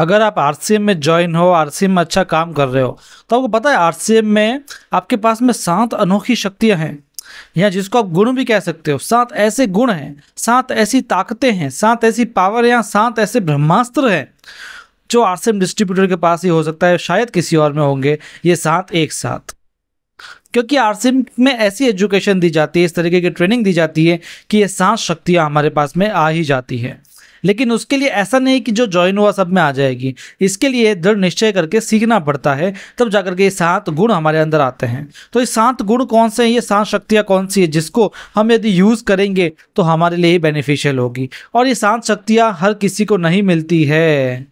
अगर आप आर में ज्वाइन हो आर में अच्छा काम कर रहे हो तो आपको पता है आर में आपके पास में सात अनोखी शक्तियाँ हैं या जिसको आप गुण भी कह सकते हो सात ऐसे गुण हैं सात ऐसी ताकतें हैं सात ऐसी पावर या सात ऐसे ब्रह्मास्त्र हैं जो आर डिस्ट्रीब्यूटर के पास ही हो सकता है शायद किसी और में होंगे ये सात एक साथ क्योंकि आर में ऐसी एजुकेशन दी जाती है इस तरीके की ट्रेनिंग दी जाती है कि ये सात शक्तियाँ हमारे पास में आ ही जाती हैं लेकिन उसके लिए ऐसा नहीं कि जो ज्वाइन हुआ सब में आ जाएगी इसके लिए दृढ़ निश्चय करके सीखना पड़ता है तब जाकर के ये सात गुण हमारे अंदर आते हैं तो ये सात गुण कौन से हैं ये सात शक्तियाँ कौन सी है जिसको हम यदि यूज़ करेंगे तो हमारे लिए ही बेनिफिशियल होगी और ये सात शक्तियाँ हर किसी को नहीं मिलती है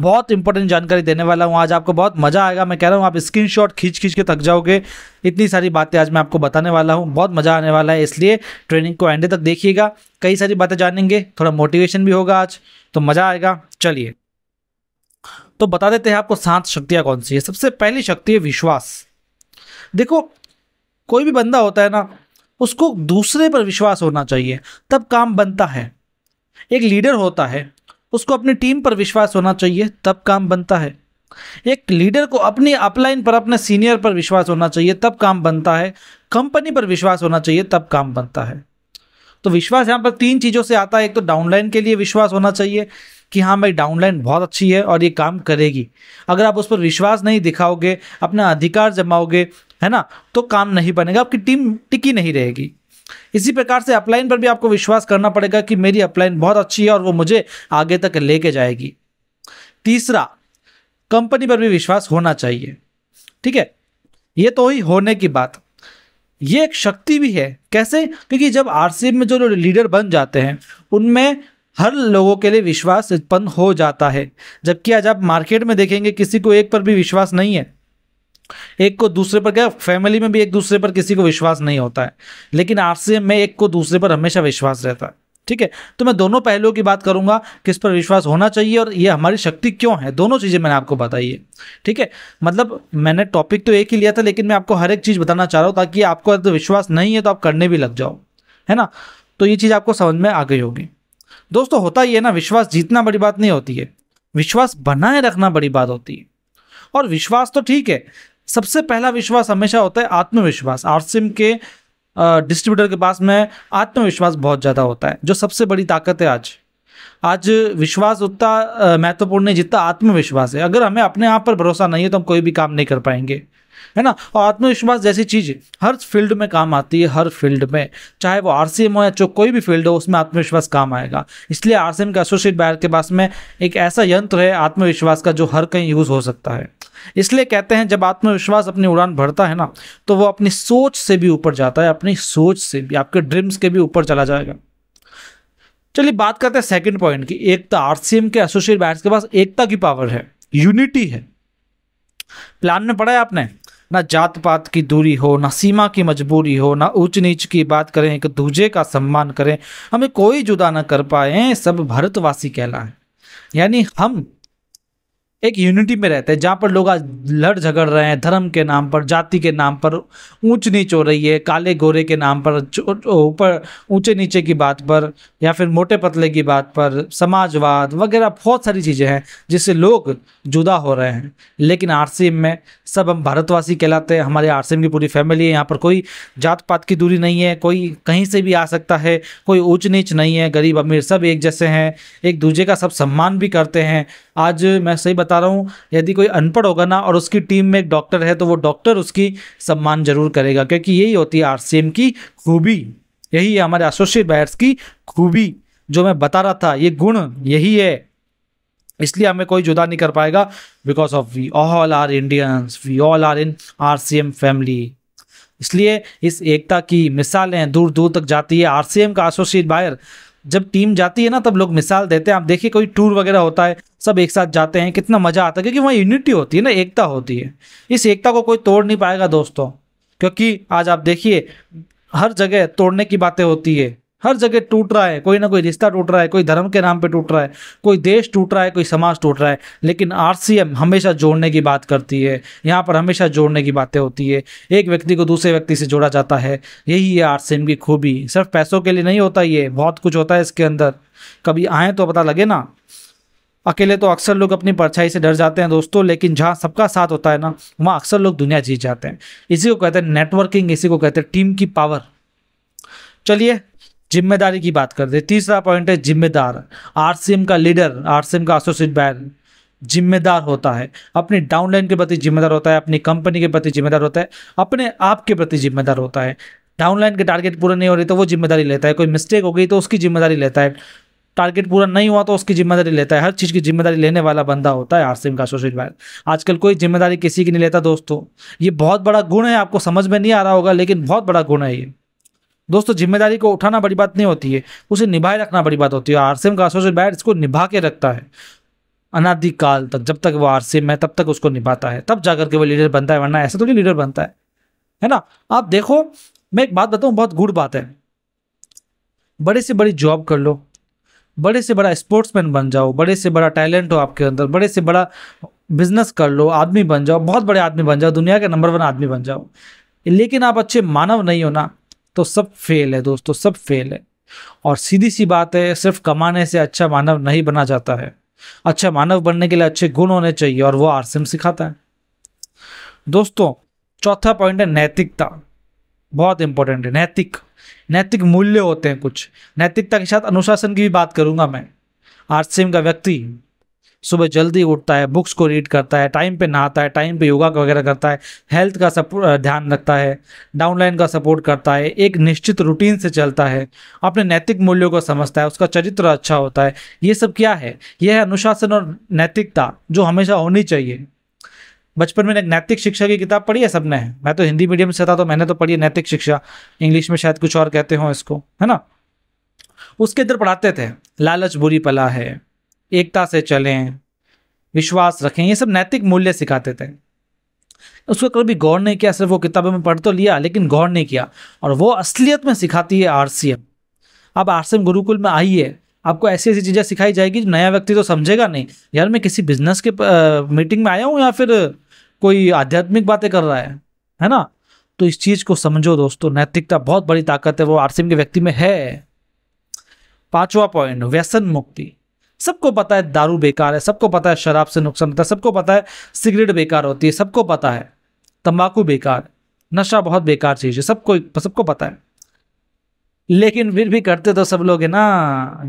बहुत इंपॉर्टेंट जानकारी देने वाला हूँ आज आपको बहुत मजा आएगा मैं कह रहा हूँ आप स्क्रीन खींच खींच के थक जाओगे इतनी सारी बातें आज मैं आपको बताने वाला हूँ बहुत मजा आने वाला है इसलिए ट्रेनिंग को एंड तक देखिएगा कई सारी बातें जानेंगे थोड़ा मोटिवेशन भी होगा आज तो मजा आएगा चलिए तो बता देते हैं आपको सात शक्तियाँ कौन सी है सबसे पहली शक्ति है विश्वास देखो कोई भी बंदा होता है ना उसको दूसरे पर विश्वास होना चाहिए तब काम बनता है एक लीडर होता है उसको अपनी टीम पर विश्वास होना चाहिए तब काम बनता है एक लीडर को अपनी अपलाइन पर अपने सीनियर पर विश्वास होना चाहिए तब काम बनता है कंपनी पर विश्वास होना चाहिए तब काम बनता है तो विश्वास यहाँ पर तीन चीज़ों से आता है एक तो डाउनलाइन के लिए विश्वास होना चाहिए कि हाँ भाई डाउनलाइन बहुत अच्छी है और ये काम करेगी अगर आप उस पर विश्वास नहीं दिखाओगे अपना अधिकार जमाओगे है ना तो काम नहीं बनेगा आपकी टीम टिकी नहीं रहेगी इसी प्रकार से अपलाइन पर भी आपको विश्वास करना पड़ेगा कि मेरी अपलाइन बहुत अच्छी है और वो मुझे आगे तक लेके जाएगी तीसरा कंपनी पर भी विश्वास होना चाहिए ठीक है ये तो ही होने की बात ये एक शक्ति भी है कैसे क्योंकि जब आर में जो लीडर बन जाते हैं उनमें हर लोगों के लिए विश्वास उत्पन्न हो जाता है जबकि आज आप मार्केट में देखेंगे किसी को एक पर भी विश्वास नहीं है एक को दूसरे पर क्या फैमिली में भी एक दूसरे पर किसी को विश्वास नहीं होता है लेकिन आरसीएम में एक को दूसरे पर हमेशा विश्वास रहता है ठीक है तो मैं दोनों पहलुओं की बात करूंगा किस पर विश्वास होना चाहिए और ये हमारी शक्ति क्यों है दोनों चीज़ें मैंने आपको बताई है ठीक है मतलब मैंने टॉपिक तो एक ही लिया था लेकिन मैं आपको हर एक चीज़ बताना चाह रहा हूँ ताकि आपको अगर तो विश्वास नहीं है तो आप करने भी लग जाओ है ना तो ये चीज़ आपको समझ में आ गई होगी दोस्तों होता ही है ना विश्वास जीतना बड़ी बात नहीं होती है विश्वास बनाए रखना बड़ी बात होती है और विश्वास तो ठीक है सबसे पहला विश्वास हमेशा होता है आत्मविश्वास आरसिम के डिस्ट्रीब्यूटर के पास में आत्मविश्वास बहुत ज़्यादा होता है जो सबसे बड़ी ताकत है आज आज विश्वास उतना महत्वपूर्ण नहीं जितना आत्मविश्वास है अगर हमें अपने आप पर भरोसा नहीं है तो हम कोई भी काम नहीं कर पाएंगे है ना और आत्मविश्वास जैसी चीज़ हर फील्ड में काम आती है हर फील्ड में चाहे वो आर हो या जो कोई भी फील्ड हो उसमें आत्मविश्वास काम आएगा इसलिए आर का एसोसिएट बायर के पास में एक ऐसा यंत्र है आत्मविश्वास का जो हर कहीं यूज़ हो सकता है इसलिए कहते हैं जब आत्मविश्वास अपनी उड़ान भरता है ना तो वो अपनी सोच से भी ऊपर जाता है अपनी सोच से भी आपके ड्रीम्स के भी ऊपर चला जाएगा चलिए बात करते हैं सेकंड पॉइंट की एकता आरसीएम के एसोसिएट बैट्स के पास एकता की पावर है यूनिटी है प्लान में पढ़ा है आपने ना जात पात की दूरी हो ना सीमा की मजबूरी हो ना ऊंच नीच की बात करें एक दूजे का सम्मान करें हमें कोई जुदा ना कर पाए सब भारतवासी कहलाएं यानी हम एक यूनिटी में रहते हैं जहाँ पर लोग आज लड़ झगड़ रहे हैं धर्म के नाम पर जाति के नाम पर ऊंच नीच हो रही है काले गोरे के नाम पर ऊपर ऊंचे नीचे की बात पर या फिर मोटे पतले की बात पर समाजवाद वगैरह बहुत सारी चीज़ें हैं जिससे लोग जुदा हो रहे हैं लेकिन आर में सब हम भारतवासी कहलाते हैं हमारे आर की पूरी फैमिली है यहाँ पर कोई जात पात की दूरी नहीं है कोई कहीं से भी आ सकता है कोई ऊंच नीच नहीं है गरीब अमीर सब एक जैसे हैं एक दूसरे का सब सम्मान भी करते हैं आज मैं सही बता बता रहा हूँ यदि कोई अनपढ़ होगा ना और उसकी टीम में एक डॉक्टर है तो वो डॉक्टर उसकी सम्मान जरूर करेगा क्योंकि यही होती है आर की खूबी यही है हमारे एसोसिएट बायर्स की खूबी जो मैं बता रहा था ये गुण यही है इसलिए हमें कोई जुदा नहीं कर पाएगा because of we all are Indians we all are in our family इसलिए इस एकता की मिसालें दूर दूर तक जाती है आरसीएम का एसोसिएट बायर जब टीम जाती है ना तब लोग मिसाल देते हैं आप देखिए कोई टूर वगैरह होता है सब एक साथ जाते हैं कितना मजा आता है क्योंकि वहाँ यूनिटी होती है ना एकता होती है इस एकता को कोई तोड़ नहीं पाएगा दोस्तों क्योंकि आज आप देखिए हर जगह तोड़ने की बातें होती है हर जगह टूट रहा है कोई ना कोई रिश्ता टूट रहा है कोई धर्म के नाम पे टूट रहा है कोई देश टूट रहा है कोई समाज टूट रहा है लेकिन आरसीएम हमेशा जोड़ने की बात करती है यहाँ पर हमेशा जोड़ने की बातें होती है एक व्यक्ति को दूसरे व्यक्ति से जोड़ा जाता है यही है आर की खूबी सिर्फ पैसों के लिए नहीं होता ये बहुत कुछ होता है इसके अंदर कभी आए तो पता लगे ना अकेले तो अक्सर लोग अपनी परछाई से डर जाते हैं दोस्तों लेकिन जहाँ सबका साथ होता है ना वहाँ अक्सर लोग दुनिया जीत जाते हैं इसी को कहते हैं नेटवर्किंग इसी को कहते हैं टीम की पावर चलिए जिम्मेदारी की बात करते हैं तीसरा पॉइंट है जिम्मेदार आरसीएम का लीडर आरसीएम का एसोसिएट बैर जिम्मेदार होता है अपनी डाउनलाइन के प्रति जिम्मेदार होता है अपनी कंपनी के प्रति जिम्मेदार होता है अपने आप के प्रति जिम्मेदार होता है डाउनलाइन के टारगेट पूरे नहीं हो रहे तो वो जिम्मेदारी लेता है कोई मिस्टेक हो गई तो उसकी जिम्मेदारी लेता है टारगेट पूरा नहीं हुआ तो उसकी जिम्मेदारी लेता है हर चीज़ की जिम्मेदारी लेने वाला बंदा होता है आरसीएम का सोशल बैल आजकल कोई जिम्मेदारी किसी की नहीं लेता दोस्तों ये बहुत बड़ा गुण है आपको समझ में नहीं आ रहा होगा लेकिन बहुत बड़ा गुण है ये दोस्तों जिम्मेदारी को उठाना बड़ी बात नहीं होती है उसे निभाए रखना बड़ी बात होती है आरसीएम का एसोसिएट बैट इसको निभा के रखता है अनादिकाल तक जब तक वो आरसीएम है तब तक उसको निभाता है तब जाकर के वो लीडर बनता है वरना ऐसा तो नहीं लीडर बनता है है ना आप देखो मैं एक बात बताऊँ बहुत गुड़ बात है बड़े से बड़ी जॉब कर लो बड़े से बड़ा स्पोर्ट्समैन बन जाओ बड़े से बड़ा टैलेंट हो आपके अंदर बड़े से बड़ा बिजनेस कर लो आदमी बन जाओ बहुत बड़े आदमी बन जाओ दुनिया के नंबर वन आदमी बन जाओ लेकिन आप अच्छे मानव नहीं हो ना तो सब फेल है दोस्तों सब फेल है और सीधी सी बात है सिर्फ कमाने से अच्छा मानव नहीं बना जाता है अच्छा मानव बनने के लिए अच्छे गुण होने चाहिए और वो आरसीएम सिखाता है दोस्तों चौथा पॉइंट है नैतिकता बहुत इंपॉर्टेंट है नैतिक नैतिक मूल्य होते हैं कुछ नैतिकता के साथ अनुशासन की भी बात करूंगा मैं आरसीएम का व्यक्ति सुबह जल्दी उठता है बुक्स को रीड करता है टाइम पे नहाता है टाइम पे योगा वगैरह करता है हेल्थ का सपोर्ट ध्यान रखता है डाउनलाइन का सपोर्ट करता है एक निश्चित रूटीन से चलता है अपने नैतिक मूल्यों को समझता है उसका चरित्र अच्छा होता है ये सब क्या है यह है अनुशासन और नैतिकता जो हमेशा होनी चाहिए बचपन में एक नैतिक शिक्षा की किताब पढ़ी है सबने मैं तो हिंदी मीडियम से था तो मैंने तो पढ़ी है नैतिक शिक्षा इंग्लिश में शायद कुछ और कहते हो इसको है ना उसके अंदर पढ़ाते थे लालच बुरी पला है एकता से चलें विश्वास रखें ये सब नैतिक मूल्य सिखाते थे उसको कभी गौर नहीं किया सिर्फ वो किताबें में पढ़ तो लिया लेकिन गौर नहीं किया और वो असलियत में सिखाती है आर सी एम आप आर गुरुकुल में आइए आपको ऐसी ऐसी चीज़ें सिखाई जाएगी जो नया व्यक्ति तो समझेगा नहीं यार मैं किसी बिजनेस के आ, मीटिंग में आया हूँ या फिर कोई आध्यात्मिक बातें कर रहा है है ना तो इस चीज़ को समझो दोस्तों नैतिकता बहुत बड़ी ताकत है वो आरसीएम के व्यक्ति में है पांचवा पॉइंट व्यसन मुक्ति सबको पता है दारू बेकार है सबको पता है शराब से नुकसान होता है सबको पता है सिगरेट बेकार होती है सबको पता है तंबाकू बेकार है नशा बहुत बेकार चीज़ है सबको सबको पता है लेकिन फिर भी करते तो सब लोग है ना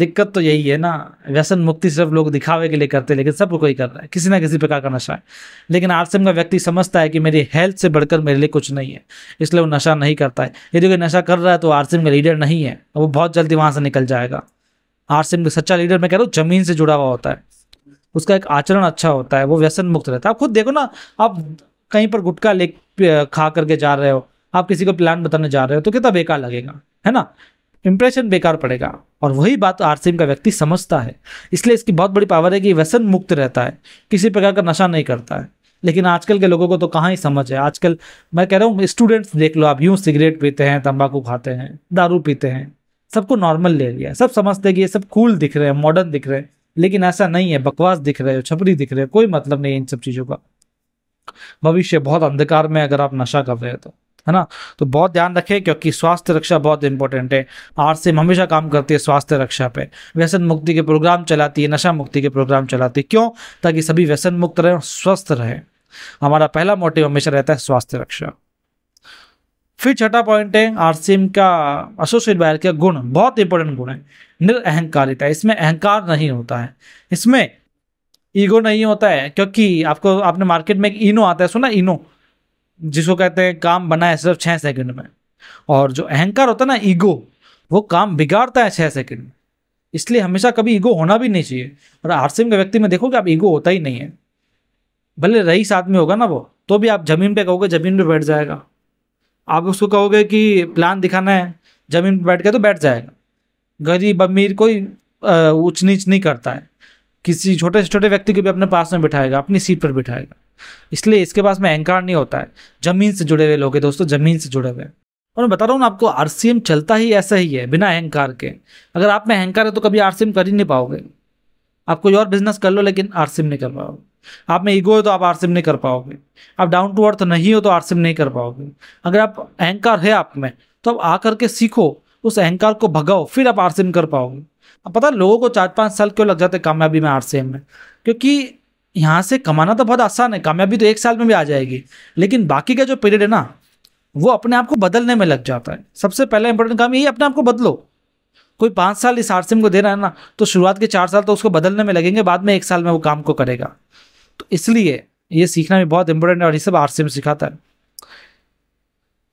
दिक्कत तो यही है ना व्यसन मुक्ति सब लोग दिखावे के लिए करते हैं लेकिन सब कोई कर रहा है किसी ना किसी प्रकार का नशा है लेकिन आरसीएम का व्यक्ति समझता है कि मेरी हेल्थ से बढ़कर मेरे लिए कुछ नहीं है इसलिए वो नशा नहीं करता है यदि कोई नशा कर रहा है तो आरसीएम का लीडर नहीं है वो बहुत जल्दी वहाँ से निकल जाएगा आरसीएम सच्चा लीडर मैं कह रहा हूँ जमीन से जुड़ा हुआ होता है उसका एक आचरण अच्छा होता है वो व्यसन मुक्त रहता है आप खुद देखो ना आप कहीं पर गुटखा ले खा करके जा रहे हो आप किसी को प्लान बताने जा रहे हो तो कितना बेकार लगेगा है ना इंप्रेशन बेकार पड़ेगा और वही बात आरसीएम का व्यक्ति समझता है इसलिए इसकी बहुत बड़ी पावर है कि व्यसन मुक्त रहता है किसी प्रकार का नशा नहीं करता है लेकिन आजकल के लोगों को तो कहाँ ही समझ है आजकल मैं कह रहा हूँ स्टूडेंट्स देख लो आप यूँ सिगरेट पीते हैं तंबाकू खाते हैं दारू पीते हैं सबको नॉर्मल ले लिया सब समझते कि ये सब कूल दिख रहे हैं मॉडर्न दिख रहे हैं लेकिन ऐसा नहीं है बकवास दिख रहे हो छपरी दिख रहे हो कोई मतलब नहीं है इन सब चीज़ों का भविष्य बहुत अंधकार में अगर आप नशा कर रहे हो तो है ना तो बहुत ध्यान रखें क्योंकि स्वास्थ्य रक्षा बहुत इंपॉर्टेंट है आर से हमेशा काम करती है स्वास्थ्य रक्षा पे व्यसन मुक्ति के प्रोग्राम चलाती है नशा मुक्ति के प्रोग्राम चलाती है क्यों ताकि सभी व्यसन मुक्त रहें और स्वस्थ रहें हमारा पहला मोटिव हमेशा रहता है स्वास्थ्य रक्षा फिर छठा पॉइंट है आरसीएम का एसोसिएट बायर का गुण बहुत इंपॉर्टेंट गुण है निरअहकारिता इसमें अहंकार नहीं होता है इसमें ईगो नहीं होता है क्योंकि आपको आपने मार्केट में एक इनो आता है सुना इनो जिसको कहते हैं काम बना है सिर्फ छः सेकंड में और जो अहंकार होता है ना ईगो वो काम बिगाड़ता है छः सेकंड में इसलिए हमेशा कभी ईगो होना भी नहीं चाहिए और आरसीएम के व्यक्ति में देखोगे आप ईगो होता ही नहीं है भले रईस आदमी होगा ना वो तो भी आप जमीन पे कहोगे जमीन पे बैठ जाएगा आप उसको कहोगे कि प्लान दिखाना है ज़मीन पर बैठ गया तो बैठ जाएगा गरीब अमीर कोई ऊंच नीच नहीं करता है किसी छोटे से छोटे व्यक्ति को भी अपने पास में बिठाएगा अपनी सीट पर बिठाएगा इसलिए इसके पास में अहंकार नहीं होता है ज़मीन से जुड़े हुए लोग हैं दोस्तों ज़मीन से जुड़े हुए हैं और मैं बता रहा हूँ ना आपको आर चलता ही ऐसा ही है बिना अहंकार के अगर आप में अहंकार है तो कभी आर कर ही नहीं पाओगे आप कोई और बिजनेस कर लो लेकिन आर नहीं कर पाओगे आप में ईगो है तो आप आरसीम नहीं कर पाओगे आप डाउन टू अर्थ नहीं हो तो आरसीम नहीं कर पाओगे अगर आप अहंकार है आप में तो आप आ करके सीखो उस अहंकार को भगाओ फिर आप आरसीम कर पाओगे अब पता लोगों को चार पाँच साल क्यों लग जाते कामयाबी में आरसीएम में क्योंकि यहाँ से कमाना तो बहुत आसान है कामयाबी तो एक साल में भी आ जाएगी लेकिन बाकी का जो पीरियड है ना वो अपने आप को बदलने में लग जाता है सबसे पहला इंपॉर्टेंट काम यही अपने आप को बदलो कोई पाँच साल इस आरसीएम को दे रहा है ना तो शुरुआत के चार साल तो उसको बदलने में लगेंगे बाद में एक साल में वो काम को करेगा तो इसलिए ये सीखना भी बहुत इंपॉर्टेंट है और ये सब आर सिखाता है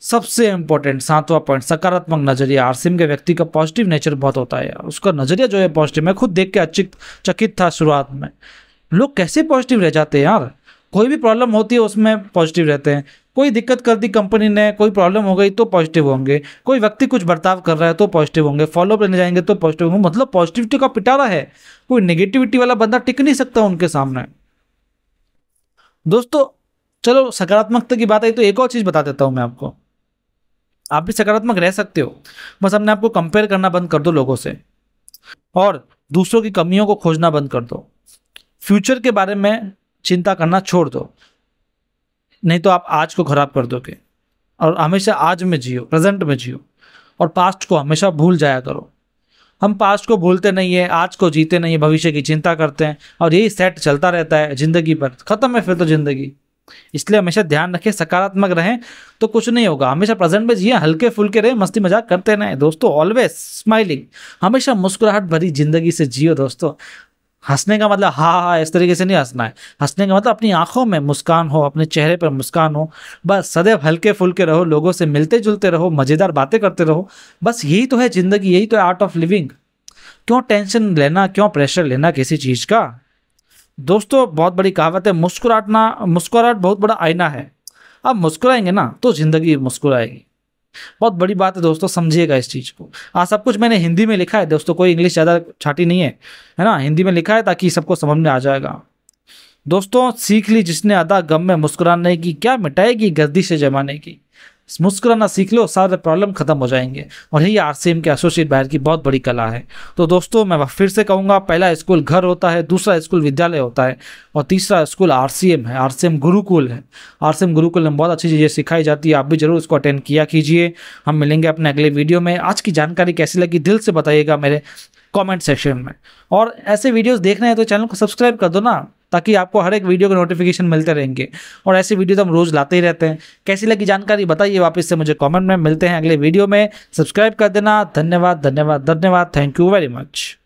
सबसे इंपॉर्टेंट सातवां पॉइंट सकारात्मक नजरिया आरसीम के व्यक्ति का पॉजिटिव नेचर बहुत होता है यार उसका नजरिया जो है पॉजिटिव मैं खुद देख के अचित चकित था शुरुआत में लोग कैसे पॉजिटिव रह जाते हैं यार कोई भी प्रॉब्लम होती है उसमें पॉजिटिव रहते हैं कोई दिक्कत कर दी कंपनी ने कोई प्रॉब्लम हो गई तो पॉजिटिव होंगे कोई व्यक्ति कुछ बर्ताव कर रहा है तो पॉजिटिव होंगे फॉलोअप लेने जाएंगे तो पॉजिटिव होंगे मतलब पॉजिटिविटी का पिटारा है कोई नेगेटिविटी वाला बंदा टिक नहीं सकता उनके सामने दोस्तों चलो सकारात्मकता की बात आई तो एक और चीज़ बता देता हूँ मैं आपको आप भी सकारात्मक रह सकते हो बस अपने आपको कंपेयर करना बंद कर दो लोगों से और दूसरों की कमियों को खोजना बंद कर दो फ्यूचर के बारे में चिंता करना छोड़ दो नहीं तो आप आज को खराब कर दोगे और हमेशा आज में जियो प्रेजेंट में जियो और पास्ट को हमेशा भूल जाया करो हम पास्ट को भूलते नहीं है आज को जीते नहीं है भविष्य की चिंता करते हैं और यही सेट चलता रहता है जिंदगी पर खत्म है फिर तो जिंदगी इसलिए हमेशा ध्यान रखें सकारात्मक रहें तो कुछ नहीं होगा हमेशा प्रेजेंट में जिए हल्के फुलके रहें मस्ती मजाक करते रहें दोस्तों ऑलवेज स्माइलिंग हमेशा मुस्कुराहट भरी जिंदगी से जियो दोस्तों हंसने का मतलब हा हा इस तरीके से नहीं हंसना है हंसने का मतलब अपनी आंखों में मुस्कान हो अपने चेहरे पर मुस्कान हो बस सदैव हल्के फुलके रहो लोगों से मिलते जुलते रहो मज़ेदार बातें करते रहो बस यही तो है ज़िंदगी यही तो है आर्ट ऑफ लिविंग क्यों टेंशन लेना क्यों प्रेशर लेना किसी चीज़ का दोस्तों बहुत बड़ी कहावत है मुस्कुराटना मुस्कुराहट बहुत बड़ा आईना है अब मुस्कुराएंगे ना तो ज़िंदगी मुस्कुराएगी बहुत बड़ी बात है दोस्तों समझिएगा इस चीज़ को आ हाँ, सब कुछ मैंने हिंदी में लिखा है दोस्तों कोई इंग्लिश ज़्यादा छाटी नहीं है है ना हिंदी में लिखा है ताकि सबको समझ में आ जाएगा दोस्तों सीख ली जिसने अदा गम में मुस्कुराने की क्या मिटाएगी गर्दी से जमाने की मुस्कुराना सीख लो सारे प्रॉब्लम खत्म हो जाएंगे और यही आर सी एम के एसोसिएट बाहर की बहुत बड़ी कला है तो दोस्तों मैं फिर से कहूँगा पहला स्कूल घर होता है दूसरा स्कूल विद्यालय होता है और तीसरा स्कूल आर सी एम है आर सी एम गुरुकुल है आर सी एम गुरुकुल में बहुत अच्छी चीज़ें सिखाई जाती है आप भी जरूर उसको अटेंड किया कीजिए हम मिलेंगे अपने अगले वीडियो में आज की जानकारी कैसी लगी दिल से बताइएगा मेरे कॉमेंट सेक्शन में और ऐसे वीडियोज देख रहे हैं तो चैनल को सब्सक्राइब कर दो ना ताकि आपको हर एक वीडियो के नोटिफिकेशन मिलते रहेंगे और ऐसी वीडियो तो हम रोज़ लाते ही रहते हैं कैसी लगी जानकारी बताइए वापस से मुझे कॉमेंट में मिलते हैं अगले वीडियो में सब्सक्राइब कर देना धन्यवाद धन्यवाद धन्यवाद थैंक यू वेरी मच